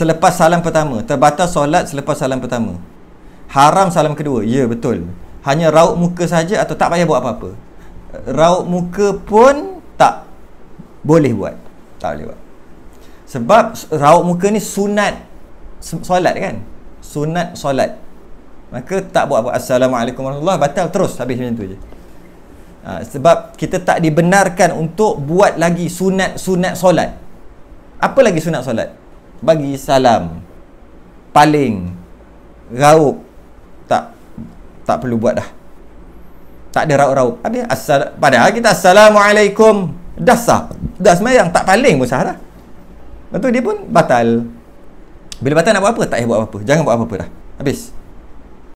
selepas salam pertama terbatas solat selepas salam pertama haram salam kedua ya betul hanya raut muka saja atau tak payah buat apa-apa raut muka pun tak boleh buat tak boleh buat sebab raut muka ni sunat solat kan sunat solat maka tak buat apa assalamualaikum warahmatullahi batal terus habis macam tu je ha, sebab kita tak dibenarkan untuk buat lagi sunat-sunat solat apa lagi sunat solat bagi salam paling raup tak tak perlu buat dah tak ada raup-raup ada asal padahal kita assalamualaikum dah sah dah semayang tak paling pun sah dah lepas tu dia pun batal bila batal nak buat apa tak payah buat apa-apa jangan buat apa-apa dah habis